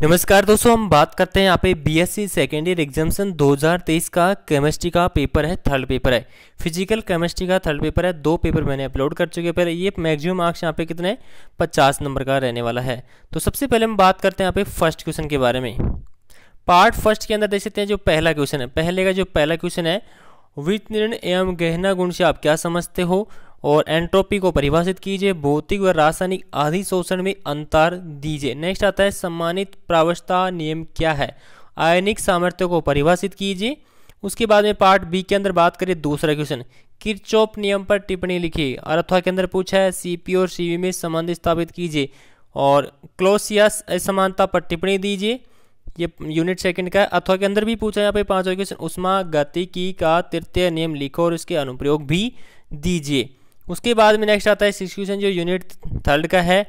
नमस्कार दोस्तों हम बात करते हैं यहाँ पे बीएससी सेकेंड ईयर एग्जामेशन 2023 का केमिस्ट्री का पेपर है थर्ड पेपर है फिजिकल केमिस्ट्री का थर्ड पेपर है दो पेपर मैंने अपलोड कर चुके पर ये मैक्सिमम मार्क्स यहाँ पे कितने पचास 50 नंबर का रहने वाला है तो सबसे पहले हम बात करते हैं यहाँ पे फर्स्ट क्वेश्चन के बारे में पार्ट फर्स्ट के अंदर देख सकते हैं जो पहला क्वेश्चन है पहले का जो पहला क्वेश्चन है वित्त निर्णय एवं गहना गुण से आप क्या समझते हो और एंट्रोपी को परिभाषित कीजिए भौतिक व रासायनिक आदि शोषण में अंतर दीजिए नेक्स्ट आता है सम्मानित प्रावस्था नियम क्या है आयनिक सामर्थ्य को परिभाषित कीजिए उसके बाद में पार्ट बी के अंदर बात करें दूसरा क्वेश्चन किरचोप नियम पर टिप्पणी लिखिए अथवा के अंदर पूछा है सीपी और सीवी में संबंध स्थापित कीजिए और क्लोसियस असमानता पर टिप्पणी दीजिए ये यूनिट सेकंड का अथवा के अंदर भी पूछा यहाँ पे पांचवा क्वेश्चन उष्मा गतिकी का तृतीय नियम लिखो और इसके अनुप्रयोग भी दीजिए उसके बाद में नेक्स्ट आता है सिक्स क्वेश्चन जो यूनिट थर्ड का है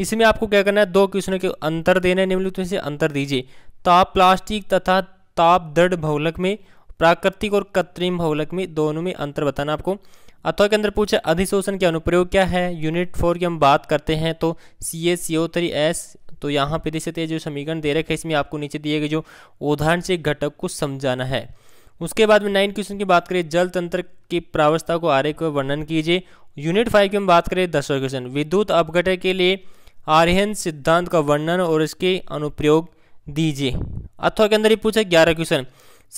इसमें आपको क्या करना है दो क्वेश्चनों के अंतर देना है निम्नलिखित में से अंतर दीजिए ताप प्लास्टिक तथा ताप दृढ़ बहुलक में प्राकृतिक और कृत्रिम बहुलक में दोनों में अंतर बताना आपको अथवा के अंदर पूछा अधिशोषण के अनुप्रयोग क्या है यूनिट फोर की हम बात करते हैं तो C S C O three S तो यहाँ पे देख सकते हैं जो समीकरण दे रखे इसमें आपको नीचे दिए गए जो उदाहरण से घटक को समझाना है उसके बाद में नाइन क्वेश्चन की बात करें जल तंत्र की प्रावस्था को आर्य को वर्णन कीजिए यूनिट फाइव की हम बात करें दसवा क्वेश्चन विद्युत अपघटन के लिए आर्यन सिद्धांत का वर्णन और इसके अनुप्रयोग दीजिए अथवा के अंदर ये पूछा ग्यारह क्वेश्चन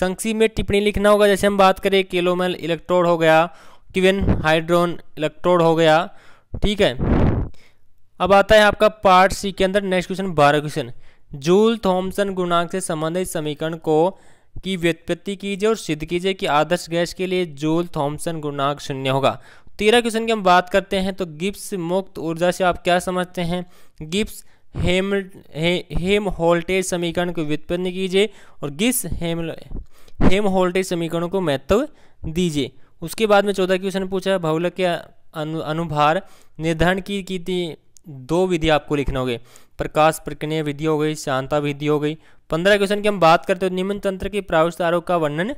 संक्षिप में टिप्पणी लिखना होगा जैसे हम बात करें केलोमेल इलेक्ट्रोड हो गया किवेन हाइड्रोन इलेक्ट्रोड हो गया ठीक है अब आता है आपका पार्ट सी के अंदर नेक्स्ट क्वेश्चन बारह क्वेश्चन जूल थॉम्सन गुणांक से संबंधित समीकरण को की व्युत्पत्ति कीजिए और सिद्ध कीजिए कि आदर्श गैस के लिए जोल थॉम्सन गुणांक शून्य होगा तेरह क्वेश्चन की हम बात करते हैं तो गिप्स मुक्त ऊर्जा से आप क्या समझते हैं गिप्स हेम हे, हेम होल्टेज समीकरण को व्युत्पन्न कीजिए और गिप्स हेम हेम होल्टेज समीकरणों को महत्व दीजिए उसके बाद में चौदह क्वेश्चन पूछा भौलक के अनु, अनुभार निर्धारण की, की दो विधि आपको लिखना होगी प्रकाश प्रक्रिया विधि हो गई शांता विधि हो गई पंद्रह क्वेश्चन की हम बात करते हो निम्न तंत्र के प्राविष्ट आरोप का वर्णन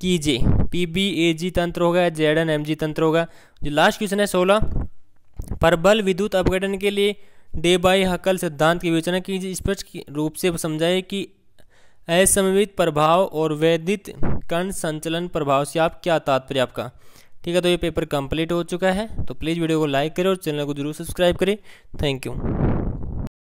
कीजिए पी बी ए जी तंत्र होगा जेड एन एम जी तंत्र होगा जो लास्ट क्वेश्चन है सोलह प्रबल विद्युत अपघटन के लिए डे बाई हकल सिद्धांत की विवेचना कीजिए स्पष्ट रूप से समझाइए कि असमवित प्रभाव और वैदित कर्ण संचलन प्रभाव से आप क्या तात्पर्य आपका ठीक है तो ये पेपर कंप्लीट हो चुका है तो प्लीज़ वीडियो को लाइक करें और चैनल को जरूर सब्सक्राइब करें थैंक यू